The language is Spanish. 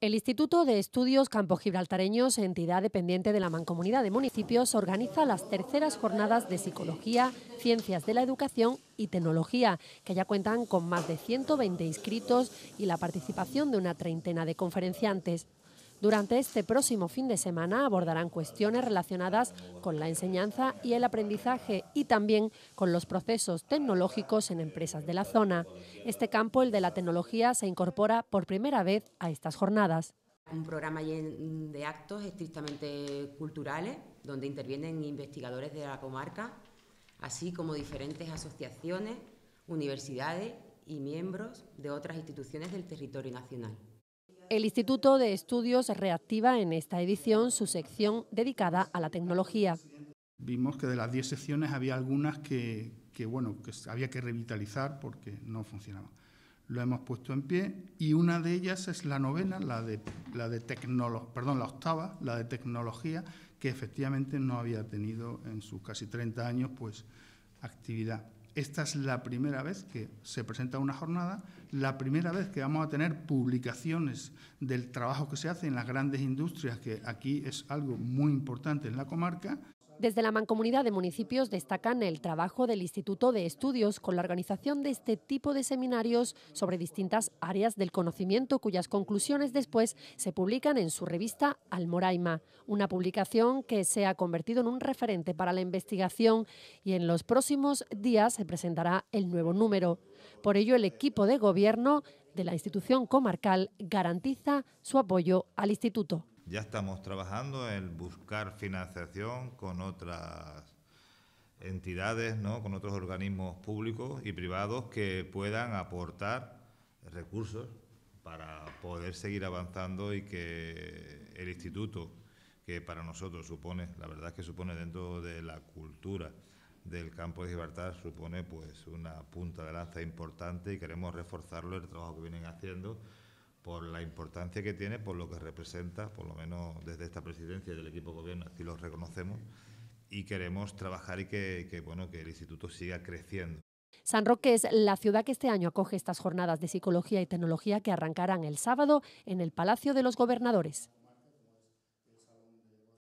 El Instituto de Estudios Campo Gibraltareños, entidad dependiente de la Mancomunidad de Municipios, organiza las terceras jornadas de Psicología, Ciencias de la Educación y Tecnología, que ya cuentan con más de 120 inscritos y la participación de una treintena de conferenciantes. Durante este próximo fin de semana abordarán cuestiones relacionadas con la enseñanza y el aprendizaje y también con los procesos tecnológicos en empresas de la zona. Este campo, el de la tecnología, se incorpora por primera vez a estas jornadas. Un programa de actos estrictamente culturales, donde intervienen investigadores de la comarca, así como diferentes asociaciones, universidades y miembros de otras instituciones del territorio nacional. El Instituto de Estudios reactiva en esta edición su sección dedicada a la tecnología. Vimos que de las 10 secciones había algunas que, bueno, que había que revitalizar porque no funcionaban. Lo hemos puesto en pie y una de ellas es la novena, la de, la de tecnología, perdón, la octava, la de tecnología, que efectivamente no había tenido en sus casi 30 años pues actividad. Esta es la primera vez que se presenta una jornada, la primera vez que vamos a tener publicaciones del trabajo que se hace en las grandes industrias, que aquí es algo muy importante en la comarca. Desde la mancomunidad de municipios destacan el trabajo del Instituto de Estudios con la organización de este tipo de seminarios sobre distintas áreas del conocimiento cuyas conclusiones después se publican en su revista Almoraima, una publicación que se ha convertido en un referente para la investigación y en los próximos días se presentará el nuevo número. Por ello, el equipo de gobierno de la institución comarcal garantiza su apoyo al instituto ya estamos trabajando en buscar financiación con otras entidades, con otros organismos públicos y privados que puedan aportar recursos para poder seguir avanzando y que el instituto, que para nosotros supone, la verdad es que supone dentro de la cultura del campo de Gibraltar, supone pues una punta de lanza importante y queremos reforzarlo el trabajo que vienen haciendo por la importancia que tiene, por lo que representa, por lo menos desde esta presidencia del equipo gobierno, así lo reconocemos, y queremos trabajar y que, que, bueno, que el instituto siga creciendo. San Roque es la ciudad que este año acoge estas jornadas de psicología y tecnología que arrancarán el sábado en el Palacio de los Gobernadores.